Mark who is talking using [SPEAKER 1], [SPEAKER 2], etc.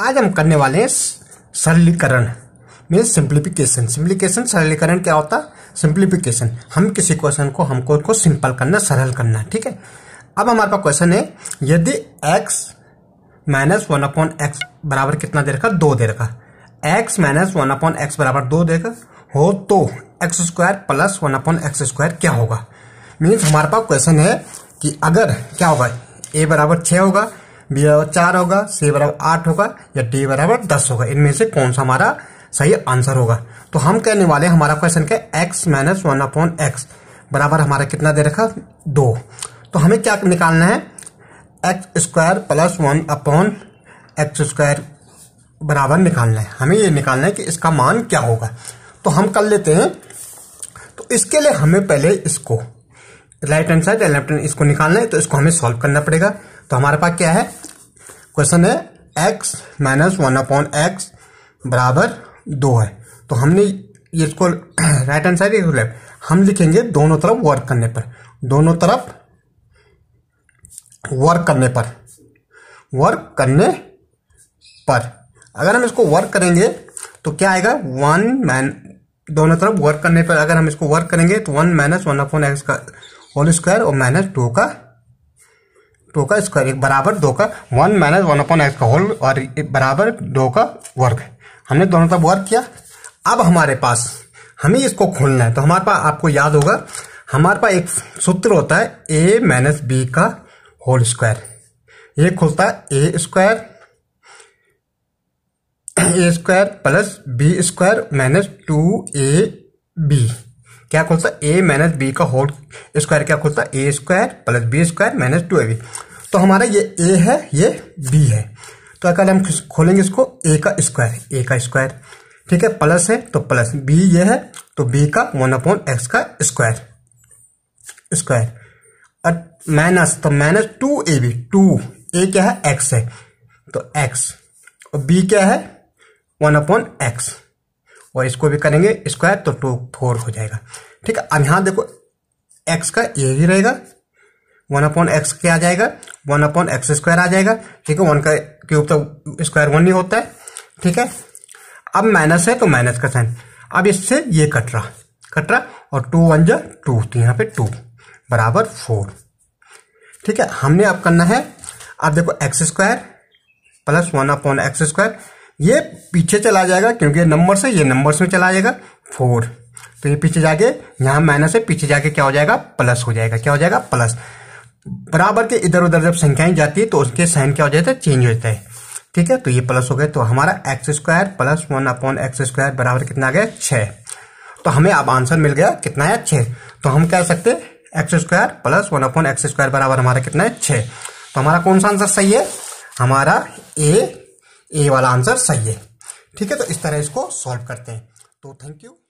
[SPEAKER 1] आज हम करने वाले हैं सरलीकरण मीन सिंप्लीफिकेशन सिंप्लीकेशन सरलीकरण क्या होता है सिंप्लीफिकेशन हम किसी क्वेश्चन को हमको को सिंपल करना सरल करना ठीक है अब हमारे पास क्वेश्चन है यदि x minus one upon x बराबर कितना दे रखा दो दे रखा x minus one upon x बराबर दो रखा हो तो x square plus one upon x square क्या होगा मीन्स हमारे पास क्वेश्चन है कि अगर क्या होगा ए बराबर छः होगा बी बराबर चार होगा सी बराबर आठ होगा या डी बराबर दस होगा इनमें से कौन सा हमारा सही आंसर होगा तो हम कहने वाले हमारा क्वेश्चन क्या x minus one upon x बराबर हमारा कितना दे रखा दो तो हमें क्या निकालना है x square plus one upon x square बराबर निकालना है हमें ये निकालना है कि इसका मान क्या होगा तो हम कर लेते हैं तो इसके लिए हमें पहले इसको right hand side left hand इसको निकालना है तो इसको हमें सॉल्व करना पड़ेगा तो हमारे पास क्या है क्वेश्चन है x minus one upon x बराबर दो है तो हमने ये इसको राइट हैंड साइड इसको लेफ्ट हम लिखेंगे दोनों तरफ वर्क करने पर दोनों तरफ वर्क करने पर वर्क करने पर अगर हम इसको वर्क करेंगे तो क्या आएगा वन मैन दोनों तरफ वर्क करने पर अगर हम इसको वर्क करेंगे तो one minus one upon x का होल स्क्वायर और माइनस टू का टू का स्क्वायर एक बराबर दो का one minus one upon x का होल और बराबर दो का वर्ग हमने दोनों का वर्ग किया अब हमारे पास हमें इसको खोलना है तो हमारे पास आपको याद होगा हमारे पास एक सूत्र होता है ए माइनस बी का होल स्क्वायर ये खुलता है A square A square plus B square minus two A B क्या खुलता है ए माइनस बी का होल स्क्वायर क्या खुलता है A square plus B square minus two A B तो हमारा ये ए है ये बी है तो अगर हम खोलेंगे इसको ए का स्क्वायर ए का स्क्वायर ठीक है प्लस है तो प्लस बी ये है तो बी का वन अपॉन एक्स का स्क्वायर स्क्वायर और माइनस तो minus two A B two A क्या है एक्स है तो एक्स और बी क्या है वन अपॉन एक्स और इसको भी करेंगे स्क्वायर तो टू फोर हो जाएगा ठीक है अब यहाँ देखो एक्स का ये भी रहेगा वन अपॉन एक्स के आ जाएगा वन अपॉन एक्स स्क्वायर आ जाएगा ठीक है वन का क्यूब तो स्क्वायर वन ही होता है ठीक है अब माइनस है तो माइनस का साइन अब इससे ये कट रहा कट रहा और टू वन जो टू तो यहाँ पे टू बराबर फोर ठीक है हमने अब करना है अब देखो x square plus one upon x square ये पीछे चला जाएगा क्योंकि नंबर से ये नंबर्स में चला जाएगा फोर तो ये पीछे जाके यहाँ माइनस है पीछे जाके क्या हो जाएगा प्लस हो जाएगा क्या हो जाएगा प्लस बराबर के इधर उधर जब संख्याएं जाती है तो उसके साइन क्या हो जाता है चेंज हो जाता है ठीक है तो ये प्लस हो गए तो हमारा x square plus one upon x square बराबर कितना आ गया छः तो हमें अब आंसर मिल गया कितना है छः तो हम कह सकते हैं x square plus one upon x square बराबर हमारा कितना है छः तो हमारा कौन सा आंसर सही है हमारा ए ए वाला आंसर सही है ठीक है तो इस तरह इसको सॉल्व करते हैं तो थैंक यू